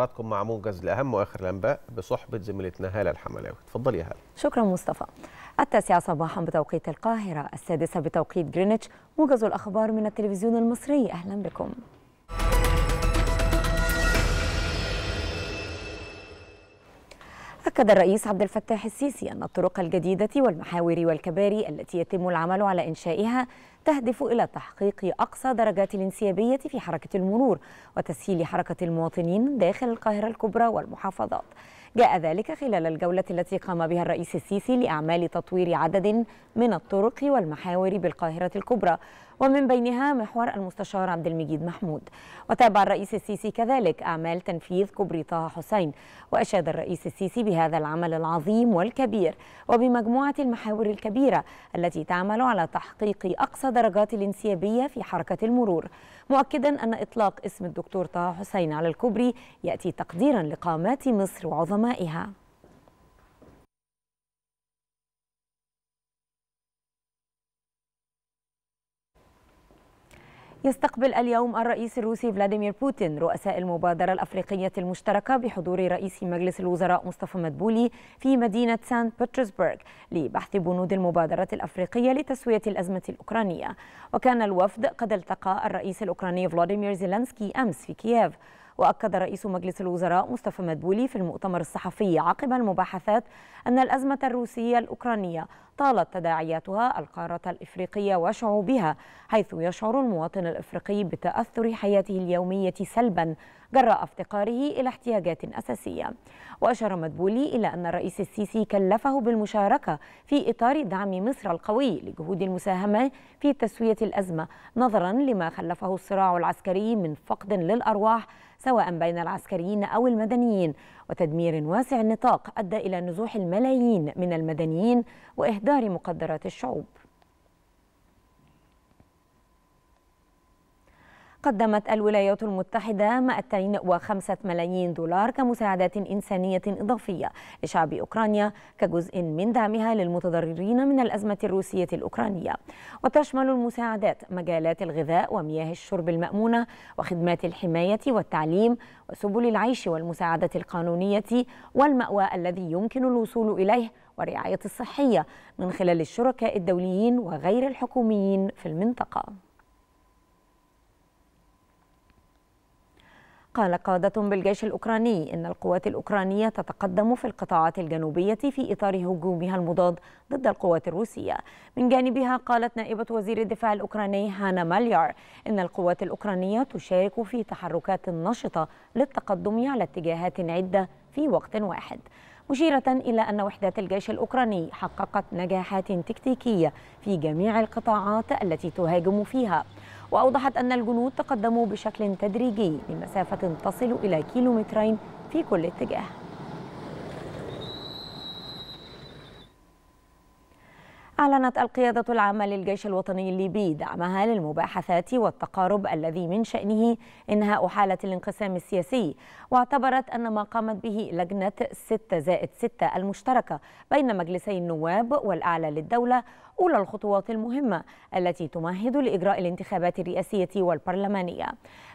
حضراتكم مع موجز لاهم واخر الانباء بصحبه زميلتنا هاله الحملاوي اتفضلي يا هاله شكرا مصطفى التاسعة صباحا بتوقيت القاهرة السادسة بتوقيت جرينتش موجز الأخبار من التلفزيون المصري أهلا بكم أكد الرئيس عبد الفتاح السيسي أن الطرق الجديدة والمحاور والكباري التي يتم العمل على إنشائها تهدف إلى تحقيق أقصى درجات الانسيابية في حركة المرور وتسهيل حركة المواطنين داخل القاهرة الكبرى والمحافظات جاء ذلك خلال الجولة التي قام بها الرئيس السيسي لأعمال تطوير عدد من الطرق والمحاور بالقاهرة الكبرى ومن بينها محور المستشار عبد المجيد محمود وتابع الرئيس السيسي كذلك أعمال تنفيذ كوبري طه حسين وأشاد الرئيس السيسي بهذا العمل العظيم والكبير وبمجموعة المحاور الكبيرة التي تعمل على تحقيق أقصى درجات الانسيابية في حركة المرور مؤكدا أن إطلاق اسم الدكتور طه حسين على الكوبري يأتي تقديرا لقامات مصر وعظمائها يستقبل اليوم الرئيس الروسي فلاديمير بوتين رؤساء المبادرة الأفريقية المشتركة بحضور رئيس مجلس الوزراء مصطفى مدبولي في مدينة سان بطرسبرغ لبحث بنود المبادرة الأفريقية لتسوية الأزمة الأوكرانية وكان الوفد قد التقى الرئيس الأوكراني فلاديمير زيلانسكي أمس في كييف وأكد رئيس مجلس الوزراء مصطفى مدبولي في المؤتمر الصحفي عقب المباحثات أن الأزمة الروسية الأوكرانية طالت تداعياتها القارة الإفريقية وشعوبها حيث يشعر المواطن الإفريقي بتأثر حياته اليومية سلبا جراء افتقاره إلى احتياجات أساسية وأشار مدبولي إلى أن الرئيس السيسي كلفه بالمشاركة في إطار دعم مصر القوي لجهود المساهمة في تسوية الأزمة نظرا لما خلفه الصراع العسكري من فقد للأرواح سواء بين العسكريين أو المدنيين وتدمير واسع النطاق أدى إلى نزوح الملايين من المدنيين وإهدار مقدرات الشعوب قدمت الولايات المتحدة 205 ملايين دولار كمساعدات إنسانية إضافية لشعب أوكرانيا كجزء من دعمها للمتضررين من الأزمة الروسية الأوكرانية وتشمل المساعدات مجالات الغذاء ومياه الشرب المأمونة وخدمات الحماية والتعليم وسبل العيش والمساعدة القانونية والمأوى الذي يمكن الوصول إليه والرعاية الصحية من خلال الشركاء الدوليين وغير الحكوميين في المنطقة قال قادة بالجيش الأوكراني إن القوات الأوكرانية تتقدم في القطاعات الجنوبية في إطار هجومها المضاد ضد القوات الروسية من جانبها قالت نائبة وزير الدفاع الأوكراني هانا ماليار إن القوات الأوكرانية تشارك في تحركات نشطة للتقدم على اتجاهات عدة في وقت واحد مشيرة إلى أن وحدات الجيش الأوكراني حققت نجاحات تكتيكية في جميع القطاعات التي تهاجم فيها وأوضحت أن الجنود تقدموا بشكل تدريجي لمسافة تصل إلى كيلومترين في كل اتجاه أعلنت القيادة العامة للجيش الوطني الليبي دعمها للمباحثات والتقارب الذي من شأنه إنهاء حالة الانقسام السياسي واعتبرت أن ما قامت به لجنة 6 زائد 6 المشتركة بين مجلسي النواب والأعلى للدولة أولى الخطوات المهمة التي تمهد لإجراء الانتخابات الرئاسية والبرلمانية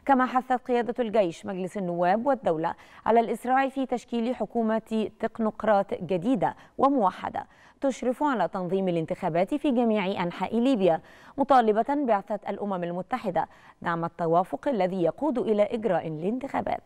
كما حثت قيادة الجيش مجلس النواب والدولة على الإسراع في تشكيل حكومة تقنقراط جديدة وموحدة تشرف على تنظيم الانتخابات في جميع أنحاء ليبيا مطالبة بعثة الأمم المتحدة دعم التوافق الذي يقود إلى إجراء الانتخابات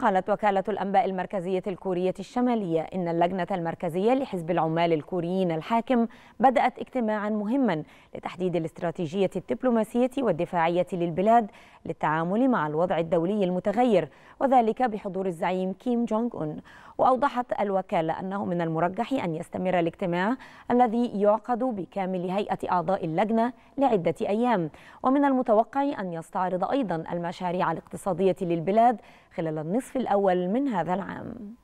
قالت وكالة الأنباء المركزية الكورية الشمالية إن اللجنة المركزية لحزب العمال الكوريين الحاكم بدأت اجتماعا مهما لتحديد الاستراتيجية الدبلوماسية والدفاعية للبلاد للتعامل مع الوضع الدولي المتغير وذلك بحضور الزعيم كيم جونغ أون وأوضحت الوكالة أنه من المرجح أن يستمر الاجتماع الذي يعقد بكامل هيئة أعضاء اللجنة لعدة أيام ومن المتوقع أن يستعرض أيضا المشاريع الاقتصادية للبلاد خلال النصف النصف الأول من هذا العام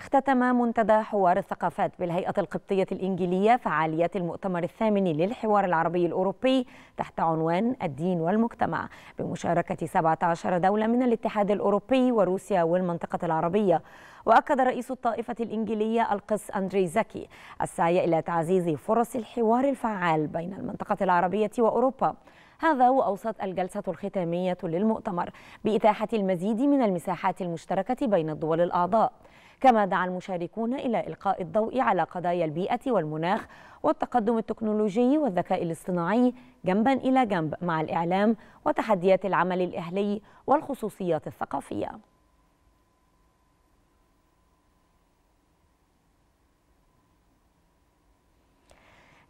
اختتم منتدى حوار الثقافات بالهيئة القبطية الإنجيلية فعاليات المؤتمر الثامن للحوار العربي الأوروبي تحت عنوان الدين والمجتمع بمشاركة 17 دولة من الاتحاد الأوروبي وروسيا والمنطقة العربية وأكد رئيس الطائفة الإنجيلية القس أندري زكي السعي إلى تعزيز فرص الحوار الفعال بين المنطقة العربية وأوروبا هذا وأوصت الجلسة الختامية للمؤتمر بإتاحة المزيد من المساحات المشتركة بين الدول الأعضاء كما دعا المشاركون إلى إلقاء الضوء على قضايا البيئة والمناخ والتقدم التكنولوجي والذكاء الاصطناعي جنبا إلى جنب مع الإعلام وتحديات العمل الأهلي والخصوصيات الثقافية